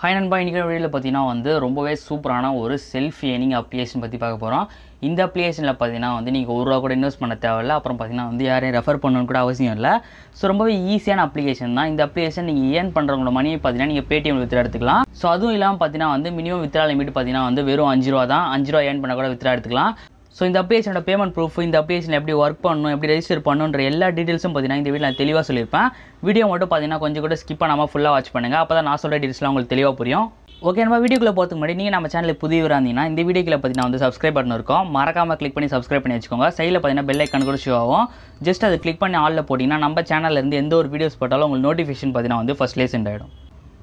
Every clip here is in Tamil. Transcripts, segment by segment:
ஹை நண்பா இன்றைக்கி வீடியோவில் பார்த்தீங்கன்னா வந்து ரொம்பவே சூப்பரான ஒரு செல்ஃப் ஏர்னிங் அப்ளிகேஷன் பற்றி பார்க்க போகிறோம் இந்த அப்ளிகேஷனில் பார்த்தீங்கன்னா வந்து நீங்கள் ஒரு ரூபா கூட இன்வெஸ்ட் பண்ண தேவையில்ல அப்புறம் பார்த்தீங்கன்னா வந்து யாரையும் ரெஃபர் பண்ணணும்னு கூட அவசியம் இல்லை ஸோ ரொம்பவே ஈஸியான அப்ளிகேஷன் தான் இந்த அப்ளிகேஷன் நீங்கள் ஏர்ன் பண்ணுறவங்களோட மணியை பார்த்தீங்கன்னா நீங்கள் பேடிஎம்மில் வித்ரா எடுத்துக்கலாம் ஸோ அதுவும் இல்லாமல் பார்த்தீங்கன்னா வந்து மினிமம் வித்ரா லிமிட் பார்த்தீங்கன்னா வந்து வெறும் அஞ்சு ரூபா தான் அஞ்சு ரூபா ஏர்ன் பண்ண கூட வித்ரா எடுத்துக்கலாம் ஸோ இந்த அப்ளிகேஷனோட பேமெண்ட் ப்ரூஃப் இந்த அப்ளிகேஷன் எப்படி ஒர்க் பண்ணணும் எப்படி ரெஜிஸ்டர் பண்ணணுன்ற எல்லா டீட்டெயில்ஸும் பார்த்தீங்கன்னா இந்த வீடியோ நான் தெளிவாக சொல்லியிருப்பேன் வீடியோ மட்டும் பார்த்தீங்கன்னா கொஞ்சம் கூட ஸ்கிப் பண்ணாமல் ஃபுல்லாக வாட்ச் பண்ணுங்கள் அப்போ தான் நான் சொல்கிற டீட்டெயில்ஸ்லாம் உங்களுக்கு தெளிவாக புரியும் ஓகே நம்ம வீடியோக்குள்ளே போகிறதுக்கு முன்னாடி நீங்கள் நம்ம சேனலில் புதிய இருந்தீங்கன்னா இந்த வீடியோக்கில் பார்த்தீங்கன்னா வந்து சப்ஸ்கிரைப் பண்ணணும் இருக்கும் மறக்காமல் கிளிக் பண்ணி சப்ஸ்கிரைப் பண்ணி வச்சுக்கோங்க சைடில் பார்த்தீங்கன்னா பெல் ஐக்கன் கூட ஷோ ஆகும் ஜஸ்ட் அது கிளிக் பண்ணி ஆலில் போட்டிங்கன்னா நம்ம சேனல்லேருந்து எந்த ஒரு வீடியோஸ் போட்டாலும் உங்களுக்கு நோட்டிஃபிகேஷன் பார்த்தீங்கன்னா வந்து ஃபஸ்ட்லேயே சென்ட் ஆகிடும்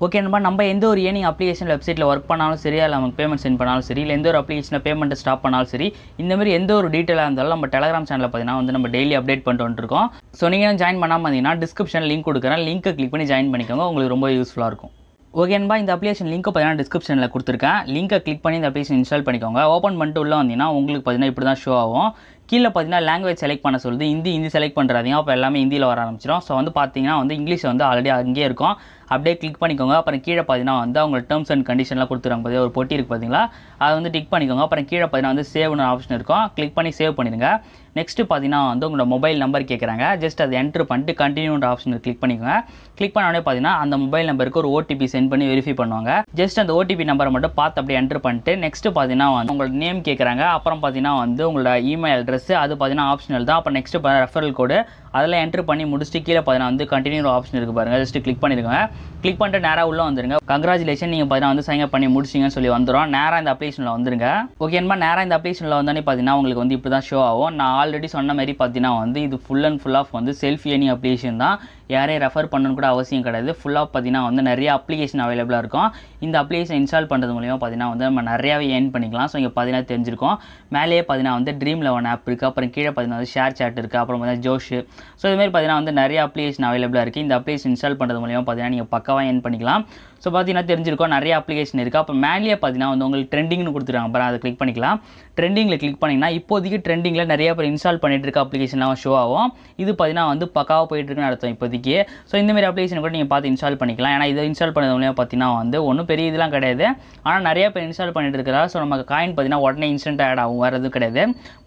ஓகே நம்ம நம்ம எந்த ஒரு ஏனிங் அப்ளிகேஷன் வெப்சைட்டில் ஒர்க் பண்ணாலும் சரி இல்லை நமக்கு பேமெண்ட் சென்ட் பண்ணாலும் சரி இல்லை எந்த ஒரு அப்ளிகேஷனில் பேமெண்ட் ஸ்டாப் பண்ணாலும் சரி இந்த மாதிரி எந்த ஒரு டீட்டெயிலாக இருந்தாலும் நம்ம டெலகிராம் சேனலில் பார்த்தீங்கன்னா வந்து நம்ம டெய்லி அப்டேட் பண்ணிட்டு வந்துருக்கோம் ஸோ நீங்கள் ஜாயின் பண்ணாமல் பார்த்தீங்கன்னா டிஸ்கிரிப்ஷனில் லிங்க் கொடுக்குறேன் லிங்க்கை கிளிக் பண்ணி ஜாயின் பண்ணிக்கோங்க உங்களுக்கு ரொம்ப யூஸ்ஃபுல்லாக இருக்கும் ஓகே நம்ம இந்த அப்ளிகேஷன் லிங்க் பார்த்தீங்கன்னா டிஸ்கிரிப்ஷனில் கொடுத்துருக்கேன் லிங்கை கிளிக் பண்ணி இந்த அப்ளிகேஷன் இன்ஸ்டால் பண்ணிக்கோங்க ஓப்பன் பண்ணிட்டு உள்ளே வந்தீங்கன்னா உங்களுக்கு பார்த்தீங்கன்னா இப்படி தான் ஷோ ஆகும் கீழே பார்த்தீங்கன்னா லாங்குவேஜ் செலக்ட் பண்ண சொல்லுது ஹிந்தி ஹிந்தி செலக்ட் பண்ணுறாதீங்க அப்போ எல்லாமே ஹிந்தியில் வர ஆரம்பிச்சிடும் ஸோ வந்து பார்த்தீங்கன்னா வந்து இங்கிலீஷ் வந்து ஆல்ரெடி அங்கேயே இருக்கும் அப்படியே கிளிக் பண்ணிக்கோங்க அப்புறம் கீழே பார்த்தீங்கன்னா வந்து அவங்க டேர்ம்ஸ் அண்ட் கண்டிஷன்லாம் கொடுத்துருவாங்க பார்த்து ஒரு பொட்டி இருக்குது பார்த்தீங்களா அதை வந்து டிக் பண்ணிக்கோங்க அப்புறம் கீழே பார்த்தீங்கன்னா வந்து சேவ்னு ஆப்ஷன் இருக்கும் கிளிக் பண்ணி சேவ் பண்ணிடுங்க நெக்ஸ்ட்டு பார்த்தீங்கன்னா வந்து உங்களோட மொபைல் நம்பர் கேட்குறாங்க ஜஸ்ட் அதை என்ட்ரு பண்ணிட்டு கண்டினியூன்ற ஆப்ஷனில் கிளிக் பண்ணிக்கோங்க கிளிக் பண்ண பார்த்தீங்கன்னா அந்த மொபைல் நம்பருக்கு ஒரு ஓடிபி சென்ட் பண்ணி வெரிஃபை பண்ணுவாங்க ஜஸ்ட் அந்த ஓடிபி நம்பரை மட்டும் பார்த்து அப்படியே என்ட்ரு பண்ணிட்டு நெக்ஸ்ட் பார்த்தீங்கன்னா வந்து உங்களோட நேம் கேட்குறாங்க அப்புறம் பார்த்தீங்கன்னா வந்து உங்களோட இமெயில் அட்ரஸ் அது பார்த்தீங்கன்னா ஆப்ஷனல் தான் அப்புறம் நெக்ஸ்ட் ரெஃபரல் கோடு அதெல்லாம் என்ட்ரு பண்ணி முடிச்சுட்டு கீழே பார்த்தீங்கன்னா வந்து கண்டினியூ ஆப்ஷன் இருக்குது பாருங்கள் ஜஸ்ட் கிளிக் பண்ணிருக்கோங்க கிளிக் பண்ணிட்டு நேராக உள்ளே வந்துருங்க கங்க்ராச்சுலேஷன் நீங்கள் பார்த்தீங்கன்னா வந்து சைன் பண்ணி முடிச்சிங்கன்னு சொல்லி வந்துடும் நேராக இந்த அப்ளிகேஷனில் வந்துருங்க ஓகே நேராக இந்த அப்ளிகேஷனில் வந்தோன்னே பார்த்தீங்கன்னா உங்களுக்கு வந்து இப்படி தான் ஷோ ஆகும் நான் ஆல்ரெடி சொன்ன மாதிரி பார்த்தீங்கன்னா வந்து இது ஃபுல் அண்ட் ஃபுல் ஆஃப் வந்து செல்ஃபி எனி அப்ளிகேஷன் தான் யாரையும் ரெஃபர் பண்ணணும்னு கூட அவசியம் கிடையாது ஃபுல்லாக பார்த்தீங்கன்னா வந்து நிறைய அப்ளிகேஷன் அவைலபிளாக இருக்கும் இந்த அப்ளிகேஷன் இன்ஸ்டால் பண்ணுறது மூலியமாக பார்த்தீங்கன்னா வந்து நம்ம நிறையாவே ஏர்ன் பண்ணிக்கலாம் ஸோ இங்கே பார்த்தீங்கன்னா தெரிஞ்சிருக்கோம் மேலேயே பார்த்தீங்கன்னா வந்து ட்ரீம் லெவன் ஆப் இருக்குது அப்புறம் கீழே பார்த்தீங்கன்னா வந்து ஷேர் சாட் இருக்குது அப்புறம் பார்த்தீங்கன்னா ஜோஷு ஸோ இதுமாதிரி பார்த்தீங்கன்னா வந்து நிறைய அப்ளிகேஷன் அவைலபிளாக இருக்குது இந்த அப்ளிகேஷன் இன்ஸ்டால் பண்ணுறது மூலியமாக பார்த்தீங்கன்னா நீங்கள் பக்கவாக ஏர்ன் பண்ணிக்கலாம் ஸோ பார்த்தீங்கன்னா தெரிஞ்சிருக்கோம் நிறைய அப்ளிகேஷன் இருக்குது அப்போ மேலேயே பார்த்தீங்கன்னா வந்து உங்களுக்கு ட்ரெண்டிங்னு கொடுத்துருக்காங்க அப்புறம் அதை கிளிக் பண்ணிக்கலாம் ட்ரெண்டிங்கில் கிளிக் பண்ணிங்கன்னா இப்போதைக்கு ட்ரெண்டிங்கில் நிறைய பேர் இன்ஸ்டால் பண்ணிட்டு இருக்க அப்ளிகேஷன்லாம் ஷோ ஆகும் இது பார்த்தீங்கன்னா வந்து பக்காவாக போயிட்டுருக்குன்னு அர்த்தம் இப்போதைக்கு இப்போதைக்கு ஸோ இந்தமாரி அப்ளிகேஷன் கூட நீங்கள் பார்த்து இன்ஸ்டால் பண்ணிக்கலாம் ஏன்னா இதை இன்ஸ்டால் பண்ணது பார்த்தீங்கன்னா வந்து ஒன்றும் பெரிய இதெல்லாம் கிடையாது ஆனால் நிறையா பேர் இன்ஸ்டால் பண்ணிட்டு இருக்கிறதா ஸோ நமக்கு காயின் பார்த்தீங்கன்னா உடனே இன்ஸ்டன்ட் ஆட் ஆகும் வேறு எதுவும் கிடையாது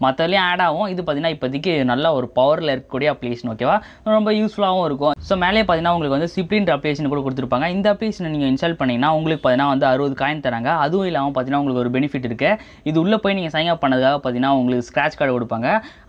மற்றதுலையும் ஆட் ஆகும் இது பார்த்தீங்கன்னா இப்போதைக்கு நல்ல ஒரு பவரில் இருக்கக்கூடிய அப்ளிகேஷன் ஓகேவா ரொம்ப யூஸ்ஃபுல்லாகவும் இருக்கும் ஸோ மேலே பார்த்தீங்கன்னா உங்களுக்கு வந்து சிப்ளின்ற அப்ளிகேஷன் கூட கொடுத்துருப்பாங்க இந்த அப்ளிகேஷன் நீங்கள் இன்ஸ்டால் பண்ணிங்கன்னா உங்களுக்கு பார்த்தீங்கன்னா வந்து அறுபது காயின் தராங்க அதுவும் இல்லாமல் பார்த்தீங்கன்னா உங்களுக்கு ஒரு பெனிஃபிட் இருக்குது இது உள்ளே போய் நீங்கள் சைன் அப் பண்ணதுக்காக பார்த்தீங்கன்னா உங்களுக்கு ஸ்க்ராட்ச் கார்டு கொடுப்பாங்க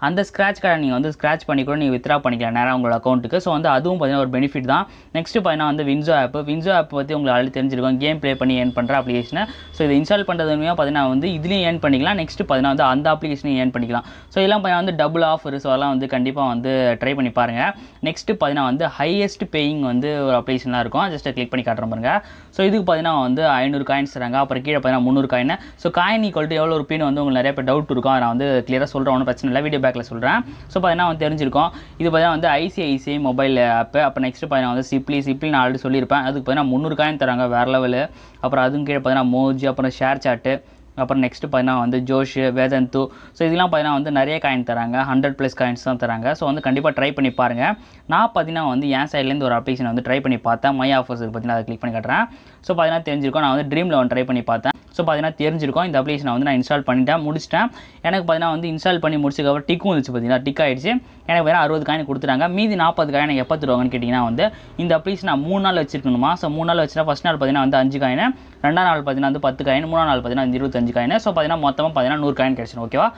அந்த ஸ்க்ராட்ச் கார்டை நீங்கள் வந்து ஸ்க்ராட்ச் பண்ணி கூட நீங்கள் வித்ரா பண்ணிக்கலாம் நேராக உங்களோட அக்கௌண்ட்டுக்கு ஸோ வந்து அது அதுவும் பார்த்தீங்கன்னா ஒரு பெனிஃபிட் தான் நெக்ஸ்ட்டு பார்த்தீங்கன்னா வந்து வின்சோ ஆப் வின்சோ ஆப் பற்றி உங்களுக்கு ஆல்ரெடி தெரிஞ்சிருக்கும் கேம் ப்ளே பண்ணி ஏர்ன் பண்ணுற அப்ளிகேஷனை ஸோ இதை இன்ஸ்டால் பண்ணுறது மூலியமாக பார்த்தீங்கன்னா வந்து இதுலேயும் ஏர்ன் பண்ணிக்கலாம் நெக்ஸ்ட் பார்த்தீங்கன்னா வந்து அந்த அப்ளிகேஷனையும் ஏர்ன் பண்ணிக்கலாம் ஸோ இதெல்லாம் பார்த்தீங்கன்னா வந்து டபுள் ஆஃபர் ஸோ அதெல்லாம் வந்து கண்டிப்பாக வந்து ட்ரை பண்ணி பாருங்கள் நெக்ஸ்ட்டு பார்த்தீங்கன்னா வந்து ஹையஸ்ட் பேயிங் வந்து ஒரு அப்ளிகேஷனாக இருக்கும் ஜஸ்ட்டு கிளிக் பண்ணி காட்டுற பாருங்க ஸோ இதுக்கு பார்த்தீங்கன்னா வந்து ஐநூறு காயின்ஸ் தராங்க அப்புறம் கீழே பார்த்தீங்கன்னா முந்நூறு காயின் ஸோ காயின் ஈக்குவல் எவ்வளோ இருப்பின்னு வந்து உங்களுக்கு நிறைய பேர் டவுட் இருக்கும் நான் வந்து க்ளியராக சொல்கிறேன் ஒன்றும் பிரச்சனை இல்லை வீடியோ பேக்கில் சொல்கிறேன் ஸோ பார்த்தீங்கன்னா வந்து தெரிஞ்சிருக்கும் இது பார்த்தீங்கன்னா வந்து ஐசிஐசிஐ மொபைல் ஆப்பு அப்போ நெக்ஸ்ட் பார்த்தீங்கன்னா வந்து சிப்ளி சிப்ளி நான் ஆல்ரெடி சொல்லியிருப்பேன் அதுக்கு பார்த்தீங்கன்னா முந்நூறு காயின் தராங்க வேறு லெவலு அப்புறம் அதுவும் கீழே பார்த்தீங்கன்னா மோஜி அப்புறம் ஷேர் சாட்டு அப்புறம் நெக்ஸ்ட் பார்த்தீங்கன்னா வந்து ஜோஷு வேதந்தூ ஸோ இதெல்லாம் பார்த்தீங்கன்னா வந்து நிறைய காயின் தராங்க ஹண்ட்ரட் ப்ளஸ் காயின்ஸ் தான் தராங்க ஸோ வந்து கண்டிப்பாக ட்ரை பண்ணி பாருங்கள் நான் பார்த்தீங்கன்னா வந்து என் சைட்லேருந்து ஒரு அப்ளிகேஷன் வந்து ட்ரை பண்ணி பார்த்தேன் மை ஆஃபர்ஸுக்கு பார்த்தீங்கன்னா அதை கிளிக் பண்ணி கட்டுறேன் ஸோ பார்த்தீங்கன்னா தெரிஞ்சிருக்கும் நான் வந்து ட்ரீமில் ஒன்று ட்ரை பண்ணி பார்த்தேன் ஸோ பார்த்தீங்கன்னா தெரிஞ்சிருக்கும் இந்த அப்ளிகேஷன் வந்து நான் இன்ஸ்டால் பண்ணிட்டேன் முடிச்சிட்டேன் எனக்கு பார்த்தீங்கன்னா வந்து இன்ஸ்டால் பண்ணி முடிச்சதுக்கப்புறம் டிக்கும் வந்துச்சு பார்த்தீங்கன்னா டிக் ஆகிடுச்சு எனக்கு பார்த்தீங்கன்னா அறுபது காயின் கொடுத்துட்டாங்க மீதி நாற்பது காயின் எப்போ தருவாங்கன்னு கேட்டிங்கன்னா வந்து இந்த அப்ளிகேஷன் நான் மூணு நாள் வச்சிருக்கணுமா ஸோ மூணு நாள் வச்சுனா ஃபஸ்ட் நாள் பார்த்தீங்கன்னா வந்து அஞ்சு காயின் ரெண்டாம் நாள் பார்த்தீங்கன்னா வந்து பத்து காயின் மூணாம் நாள் பார்த்தீங்கன்னா இருபத்தஞ்சு காயின் ஸோ பார்த்தீங்கன்னா மொத்தமாக பார்த்தீங்கன்னா நூறு காயின் கிடச்சிடும் ஓகேவா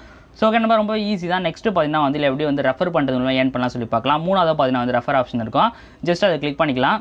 ஸோ ஓகே நம்ம ரொம்ப ஈஸி தான் நெக்ஸ்ட்டு பார்த்தீங்கன்னா வந்து எப்படி வந்து ரெஃபர் பண்ணுறது ஏன் பண்ணலாம் சொல்லி பார்க்கலாம் மூணாவது பார்த்தீங்கன்னா வந்து ரெஃபர் ஆப்ஷன் இருக்கும் ஜஸ்ட் அதை கிளிக் பண்ணிக்கலாம்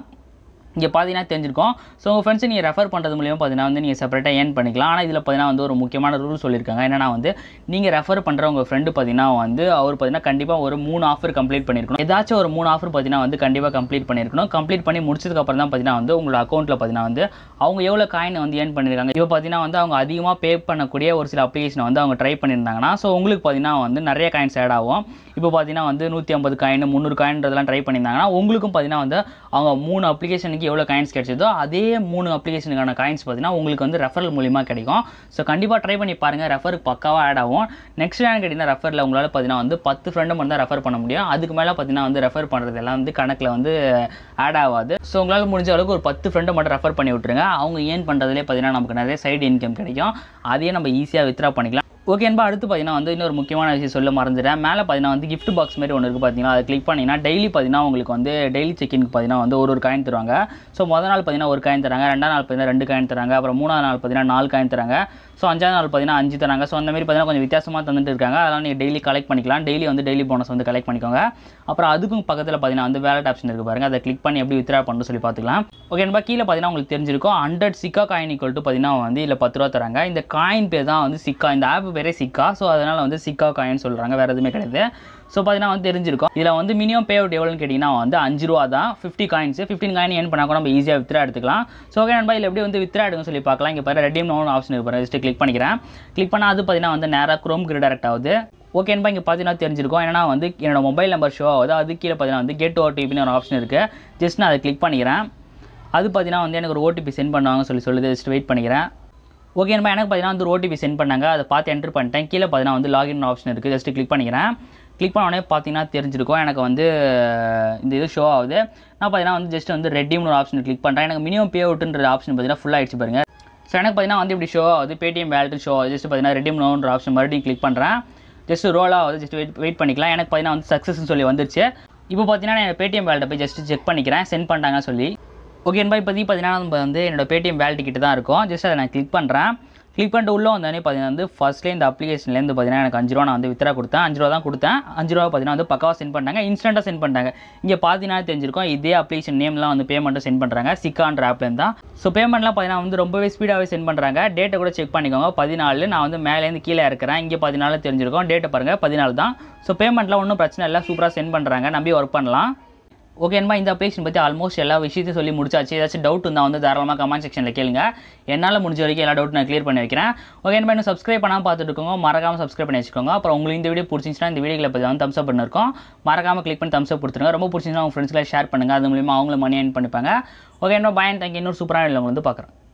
இங்கே பார்த்தீங்கன்னா தெரிஞ்சிருக்கோம் ஸோ உங்கள் ஃப்ரெண்ட்ஸ் நீங்கள் ரெஃபர் பண்ணுறது மூலியமாக பார்த்தீங்கன்னா வந்து நீங்கள் செப்பரேட்டாக ஏர்ன் பண்ணிக்கலாம் ஆனால் இதில் பார்த்தீங்கன்னா வந்து ஒரு முக்கியமான ரூல் சொல்லியிருக்காங்க என்னென்னா வந்து நீங்கள் ரெஃபர் பண்ணுற உங்கள் ஃப்ரெண்டு பார்த்தீங்கன்னா வந்து அவர் பார்த்தீங்கன்னா கண்டிப்பாக ஒரு மூணு ஆஃபர் கம்ப்ளீட் பண்ணியிருக்கணும் ஏதாச்சும் ஒரு மூணு ஆஃபர் பார்த்தீங்கன்னா வந்து கண்டிப்பாக கம்ப்ளீட் பண்ணியிருக்கணும் கம்ப்ளீட் பண்ணி முடிச்சதுக்கப்புறம் தான் பார்த்தீங்கன்னா வந்து உங்களோட அக்கௌண்ட்டில் பார்த்தீங்கன்னா வந்து அவங்க எவ்வளோ காயின் வந்து ஏர்ன் பண்ணியிருக்காங்க இப்போ பார்த்தீங்கன்னா வந்து அவங்க அதிகமாக பே பண்ணக்கூடிய ஒரு சில அப்ளிகேஷனை வந்து அவங்க ட்ரை பண்ணியிருந்தாங்கன்னா ஸோ உங்களுக்கு பார்த்தீங்கன்னா வந்து நிறைய காயின்ஸ் ஆட் ஆகும் இப்போ பார்த்தீங்கன்னா வந்து நூற்றி ஐம்பது காயின் முந்நூறு காயின்றதெல்லாம் ட்ரை பண்ணியிருந்தாங்கன்னா உங்களுக்கும் பார்த்தீங்கன்னா வந்து அவங்க மூணு அப்ளிகேஷனுக்கு எவ்வளோ காயின்ஸ் கிடைச்சதோ அதே மூணு அப்ளிகேஷனுக்கான காயின்ஸ் பார்த்தீங்கன்னா உங்களுக்கு வந்து ரெஃபரல் மூலியமாக கிடைக்கும் ஸோ கண்டிப்பாக ட்ரை பண்ணி பாருங்கள் ரெஃபருக்கு பக்காவாக ஆட் ஆகும் நெக்ஸ்ட் என்னன்னு கேட்டிங்கன்னா ரெஃபரில் உங்களால் பார்த்தீங்கன்னா வந்து பத்து ஃப்ரெண்டும் வந்து ரெஃபர் பண்ண முடியும் அதுக்கு மேலே பார்த்தீங்கன்னா வந்து ரெஃபர் பண்ணுறது எல்லாம் வந்து கணக்கில் வந்து ஆட் ஆகாது ஸோ உங்களால் முடிஞ்ச அளவுக்கு ஒரு பத்து ஃப்ரெண்டு மட்டும் ரெஃபர் பண்ணி விட்டுருங்க அவங்க ஏன் பண்ணுறதுலேயே பார்த்தீங்கன்னா நமக்கு நிறைய சைடு இன்கம் கிடைக்கும் அதையே நம்ம ஈஸியாக வித்ரா பண்ணிக்கலாம் ஓகே என்பா அடுத்து பார்த்தீங்கன்னா வந்து இன்னொரு முக்கியமான விஷயம் சொல்ல மறந்துடுறேன் மேலே பார்த்தீங்கன்னா வந்து கிஃப்ட் பாக்ஸ் மாதிரி ஒன்று இருக்குது பார்த்தீங்கன்னா அதை கிளிக் பண்ணிங்கன்னா டெய்லி பார்த்தீங்கன்னா உங்களுக்கு வந்து டெய்லி செக்கிங்க்கு பார்த்தீங்கன்னா வந்து ஒரு ஒரு காயின் தருவாங்க ஸோ முதல் நாள் பார்த்தீங்கன்னா ஒரு காயின் தராங்க ரெண்டாம் நாள் பார்த்தீங்கன்னா ரெண்டு காயின் தராங்க அப்புறம் மூணாவது நாள் பார்த்தீங்கன்னா நாலு காயின் தராங்க ஸோ அஞ்சாவது நாள் பார்த்தீங்கன்னா அஞ்சு தராங்க ஸோ அந்த மாதிரி பார்த்தீங்கன்னா கொஞ்சம் வித்தியாசமாக தந்துட்டு இருக்காங்க அதெல்லாம் நீங்கள் டெய்லி கலெக்ட் பண்ணிக்கலாம் டெய்லி வந்து டெய்லி போனஸ் வந்து கலெக்ட் பண்ணிக்கோங்க அப்புறம் அதுக்கும் பக்கத்தில் பார்த்தீங்கன்னா வந்து வேலட் ஆப்ஷன் இருக்குது பாருங்கள் அதை கிளிக் பண்ணி எப்படி வித்ரா பண்ணணும் சொல்லி பார்த்துக்கலாம் ஓகே என்பா கீழே பார்த்தீங்கன்னா உங்களுக்கு தெரிஞ்சிருக்கும் ஹண்ட்ரட் சிக்கா காயின் ஈக்குவல் டு பார்த்தீங்கன்னா வந்து இல்லை பத்து ரூபா தராங்க இந்த காயின் பேர் தான் வந்து சிக்கா இந்த ஆப் பேரே சிக்கா ஸோ அதனால் வந்து சிக்கா காயின் சொல்கிறாங்க வேறு எதுவுமே கிடையாது ஸோ பார்த்தீங்கன்னா வந்து தெரிஞ்சிருக்கும் இதில் வந்து மினிமம் பே அவுட் எவ்வளோன்னு கேட்டிங்கன்னா வந்து அஞ்சு ரூபா தான் ஃபிஃப்டி காயின்ஸ் ஃபிஃப்டின் காயின் ஏன் பண்ணால் கூட நம்ம ஈஸியாக வித்ரா எடுத்துக்கலாம் ஸோ ஓகே நண்பா இதில் எப்படி வந்து வித்ரா எடுக்கணும் சொல்லி பார்க்கலாம் இங்கே பாரு ரெடியம் நோன் ஆப்ஷன் இருக்கு பாரு ஜஸ்ட்டு கிளிக் பண்ணிக்கிறேன் கிளிக் பண்ணால் அது பார்த்தீங்கன்னா வந்து நேராக குரோம்க்கு ரிடெக்ட் ஆகுது ஓகேன்பா இங்கே பார்த்தீங்கன்னா தெரிஞ்சிருக்கும் ஏன்னா வந்து என்னோடய மொபைல் நம்பர் ஷோ ஆகுது அது கீழே பார்த்தீங்கன்னா வந்து கெட் ஓடிபின்னு ஒரு ஆப்ஷன் இருக்குது ஜஸ்ட் நான் அதை கிளிக் பண்ணிக்கிறேன் அது பார்த்தீங்கன்னா வந்து எனக்கு ஒரு ஓடிபி சென்ட் பண்ணுவாங்க சொல்லி சொல்லுது ஜஸ்ட் வெயிட் பண்ணிக்கிறேன் ஓகே நம்ம எனக்கு பார்த்தீங்கன்னா வந்து ஓடிபி சென்ட் பண்ணாங்க அதை பார்த்து என்ட்ரு பண்ணிட்டேன் கீழே பார்த்தீங்கன்னா வந்து லாகின் ஆப்ஷன் இருக்குது ஜஸ்ட்டு கிளிக் பண்ணிக்கிறேன் கிளிக் உடனே பார்த்தீங்கன்னா தெரிஞ்சிருக்கும் எனக்கு வந்து இந்த இது ஷோ ஆகுது நான் பார்த்தீங்கன்னா வந்து ஜஸ்ட் வந்து ரெட்டியூம்னு ஒரு ஆப்ஷன் கிளிக் பண்ணுறேன் எனக்கு மினிமம் பே அவுட்டுன்ற ஆப்ஷன் பார்த்தீங்கன்னா ஃபுல்லாக ஆயிடுச்சு பாருங்க ஸோ எனக்கு பார்த்தீங்கன்னா வந்து இப்படி ஷோ ஆகுது பேடிஎம் வேலட் ஷோ ஆகுது ஜஸ்ட் பார்த்தீங்கன்னா ரெடியூம் நோன்ற ஆப்ஷன் மறுபடியும் கிளிக் பண்ணுறேன் ஜஸ்ட் ரோல் ஆகுது ஜஸ்ட் வெயிட் வெயிட் பண்ணிக்கலாம் எனக்கு பார்த்தீங்கன்னா வந்து சக்ஸஸ்ன்னு சொல்லி வந்துருச்சு இப்போ பார்த்தீங்கன்னா நான் பேடிஎம் வேலட்டை போய் ஜஸ்ட் செக் பண்ணிக்கிறேன் சென்ட் பண்ணிட்டாங்கன்னு சொல்லி ஓகே என்பா இப்போதி பார்த்தீங்கன்னா நம்ம வந்து என்னோட பேடிஎம் வேல் தான் இருக்கும் ஜஸ்ட் அதை நான் கிளிக் பண்ணுறேன் கிளிக் பண்ணிட்டு உள்ளே வந்தோடனே பார்த்தீங்கன்னா வந்து ஃபஸ்ட்லேயே இந்த அப்ளிகேஷன்லேருந்து பார்த்தீங்கன்னா எனக்கு அஞ்சு ரூபா நான் வந்து வித்ரா கொடுத்தேன் அஞ்சு ரூபா தான் கொடுத்தேன் அஞ்சு ரூபா பார்த்தீங்கன்னா வந்து பக்காவாக சென்ட் பண்ணாங்க இன்ஸ்டண்ட்டாக சென்ட் பண்ணிட்டாங்க இங்கே பார்த்தீங்கன்னா தெரிஞ்சிருக்கும் இதே அப்ளிகேஷன் நேம்லாம் வந்து பேமெண்ட்டும் சென்ட் பண்ணுறாங்க சிக்கான்ற ஆப்லேருந்து தான் ஸோ பேமெண்ட்லாம் பார்த்தீங்கன்னா வந்து ரொம்பவே ஸ்பீடாகவே சென்ட் பண்ணுறாங்க டேட்டை கூட செக் பண்ணிக்கோங்க பதினாலு நான் வந்து மேலேருந்து கீழே இருக்கிறேன் இங்கே பதினாலு தெரிஞ்சிருக்கோம் டேட்டை பாருங்கள் பதினாலு தான் ஸோ பேமெண்ட்லாம் ஒன்றும் பிரச்சனை இல்லை சூப்பராக சென்ட் பண்ணுறாங்க நம்பி ஒர்க் பண்ணலாம் ஓகேமா இந்த அப்ளிகேஷன் பற்றி ஆல்மோஸ்ட் எல்லா விஷயத்தையும் சொல்லி முடிச்சாச்சு ஏதாச்சும் டவுட் இருந்தால் வந்து தாராளமாக கமெண்ட் செக்ஷனில் கேளுங்க என்னால் முடிஞ்ச வரைக்கும் எல்லா டவுட் நான் க்ளியர் பண்ணி வைக்கிறேன் ஓகேன்பா இன்னும் சப்ஸ்கிரைப் பண்ணாமல் பார்த்துட்டுக்கோங்க மறக்காமல் சப்ஸ்கிரைப் பண்ணி வச்சுக்கோங்க அப்புறம் உங்களுக்கு இந்த வீடியோ பிடிச்சிச்சின்னா இந்த வீடியோ பற்றி வந்து தம்ஸ்அப் பண்ணிருக்கோம் மறக்காமல் கிளிக் பண்ணி தம்ஸ்அப் கொடுத்துருங்க ரொம்ப பிடிச்சிருந்தா உங்கள் ஃப்ரெண்ட்ஸ்களை ஷேர் பண்ணுங்கள் அது மூலியமாக அவங்களும் மணி ஏன் பண்ணிப்பாங்க ஓகேன்பா பயன் தேங்க்யூ இன்னொரு சூப்பராக இல்லை வந்து பார்க்குறேன்